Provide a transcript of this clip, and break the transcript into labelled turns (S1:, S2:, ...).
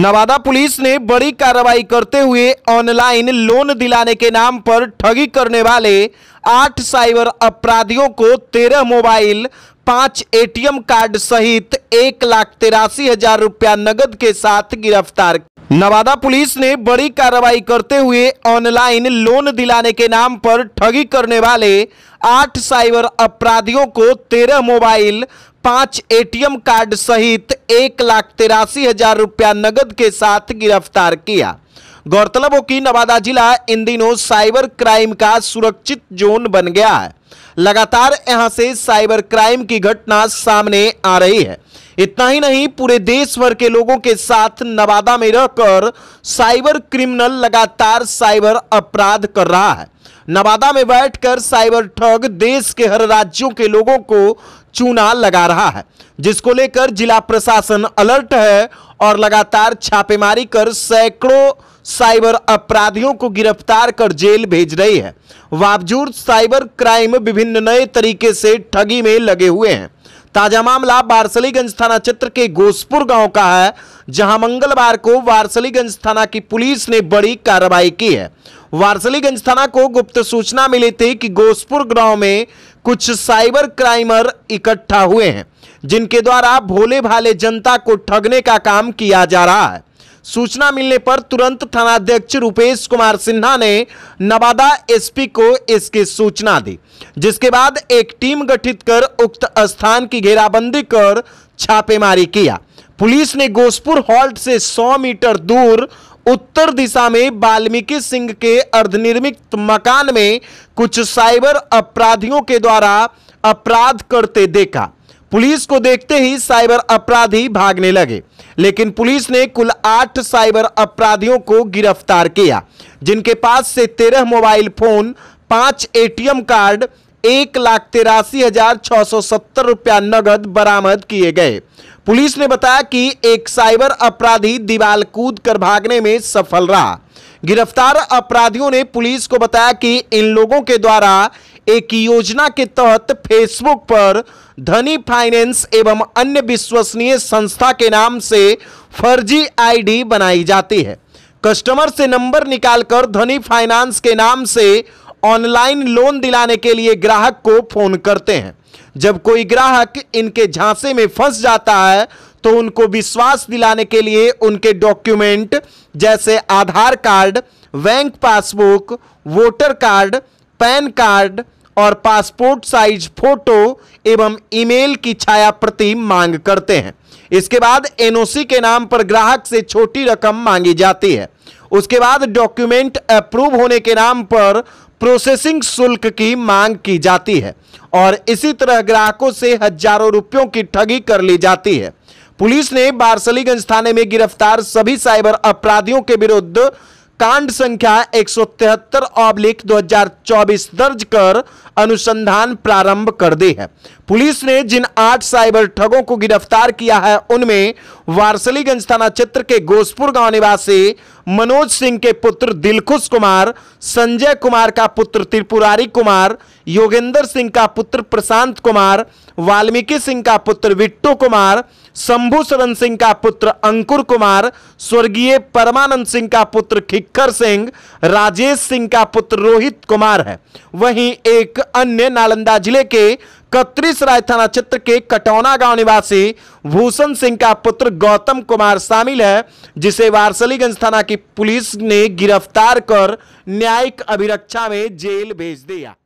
S1: Nawada police ने बड़ी कार्रवाई करते हुए ऑनलाइन लोन दिलाने के नाम पर ठगी करने वाले आठ साइबर अपराधियों को तेरह मोबाइल पांच एटीएम कार्ड सहित एक लाख तिरासी हजार रुपया नगद के साथ गिरफ्तार नवादा पुलिस ने बड़ी कार्रवाई करते हुए ऑनलाइन लोन दिलाने के नाम पर ठगी करने वाले आठ साइबर अपराधियों को तेरह मोबाइल पांच एटीएम कार्ड सहित एक लाख तिरासी हजार रुपया नगद के साथ गिरफ्तार किया गौरतलब हो कि नवादा जिला इन दिनों साइबर क्राइम का सुरक्षित जोन बन गया है लगातार यहां से साइबर क्राइम की घटना सामने आ रही है इतना ही नहीं पूरे देश भर के लोगों के साथ नवादा में रहकर साइबर क्रिमिनल लगातार साइबर अपराध कर रहा है नवादा में बैठकर साइबर ठग देश के हर राज्यों के लोगों को चूना लगा रहा है जिसको लेकर जिला प्रशासन अलर्ट है और लगातार छापेमारी कर सैकड़ों साइबर अपराधियों को गिरफ्तार कर जेल भेज रही है बावजूद साइबर क्राइम विभिन्न नए तरीके से ठगी में लगे हुए हैं ताजा मामला बारसलीगंज थाना क्षेत्र के गोसपुर गांव का है जहां मंगलवार को वारसलीगंज थाना की पुलिस ने बड़ी कार्रवाई की है वारसलीगंज थाना को गुप्त सूचना मिली थी कि गोसपुर गांव में कुछ साइबर क्राइमर इकट्ठा हुए हैं जिनके द्वारा भोले भाले जनता को ठगने का काम किया जा रहा है सूचना मिलने पर तुरंत थानाध्यक्ष रूपेश कुमार सिन्हा ने नवादा एसपी को इसकी सूचना दी जिसके बाद एक टीम गठित कर उक्त स्थान की घेराबंदी कर छापेमारी किया पुलिस ने गोसपुर हॉल्ट से 100 मीटर दूर उत्तर दिशा में वाल्मीकि सिंह के अर्धनिर्मित मकान में कुछ साइबर अपराधियों के द्वारा अपराध करते देखा पुलिस को देखते ही साइबर अपराधी भागने लगे लेकिन पुलिस ने कुल आठ साइबर अपराधियों को गिरफ्तार किया जिनके पास से तेरह मोबाइल फोन पांच एटीएम कार्ड एक लाख तिरासी हजार छह सौ सत्तर रुपया नगद बरामद किए गए पुलिस ने बताया कि एक साइबर अपराधी दीवाल कूद कर भागने में सफल रहा गिरफ्तार अपराधियों ने पुलिस को बताया कि इन लोगों के द्वारा एक योजना के तहत फेसबुक पर धनी फाइनेंस एवं अन्य विश्वसनीय संस्था के नाम से फर्जी आईडी बनाई जाती है कस्टमर से नंबर निकालकर धनी फाइनेंस के नाम से ऑनलाइन लोन दिलाने के लिए ग्राहक को फोन करते हैं जब कोई ग्राहक इनके झांसे में फंस जाता है तो उनको विश्वास दिलाने के लिए उनके डॉक्यूमेंट जैसे Aadhaar card bank passbook voter card PAN card और पासपोर्ट साइज फोटो एवं ईमेल की छाया प्रति मांग करते हैं इसके बाद एनओसी के नाम पर ग्राहक से छोटी रकम मांगी जाती है उसके बाद डॉक्यूमेंट अप्रूव होने के नाम पर प्रोसेसिंग शुल्क की मांग की जाती है और इसी तरह ग्राहकों से हजारों रुपयों की ठगी कर ली जाती है पुलिस ने बारसलीगंज थाने में गिरफ्तार सभी साइबर अपराधियों के विरुद्ध कांड संख्या एक सौ तिहत्तर ऑब्लिक दो दर्ज कर अनुसंधान प्रारंभ कर दी है पुलिस ने जिन आठ साइबर ठगों को गिरफ्तार किया है उनमें वारसलीगंज थाना क्षेत्र के गोसपुर गांव निवासी मनोज सिंह के पुत्र दिलखुश कुमार संजय कुमार का पुत्र त्रिपुरारी कुमार योगेंद्र सिंह का पुत्र प्रशांत कुमार वाल्मीकि सिंह का पुत्र विट्टू कुमार शंभु शरण सिंह का पुत्र अंकुर कुमार स्वर्गीय परमानंद सिंह का पुत्र खिक्कर सिंह राजेश सिंह का पुत्र रोहित कुमार है वहीं एक अन्य नालंदा जिले के कतरीसराय थाना क्षेत्र के कटौना गांव निवासी भूषण सिंह का पुत्र गौतम कुमार शामिल है जिसे वारसलीगंज थाना की पुलिस ने गिरफ्तार कर न्यायिक अभिरक्षा में जेल भेज दिया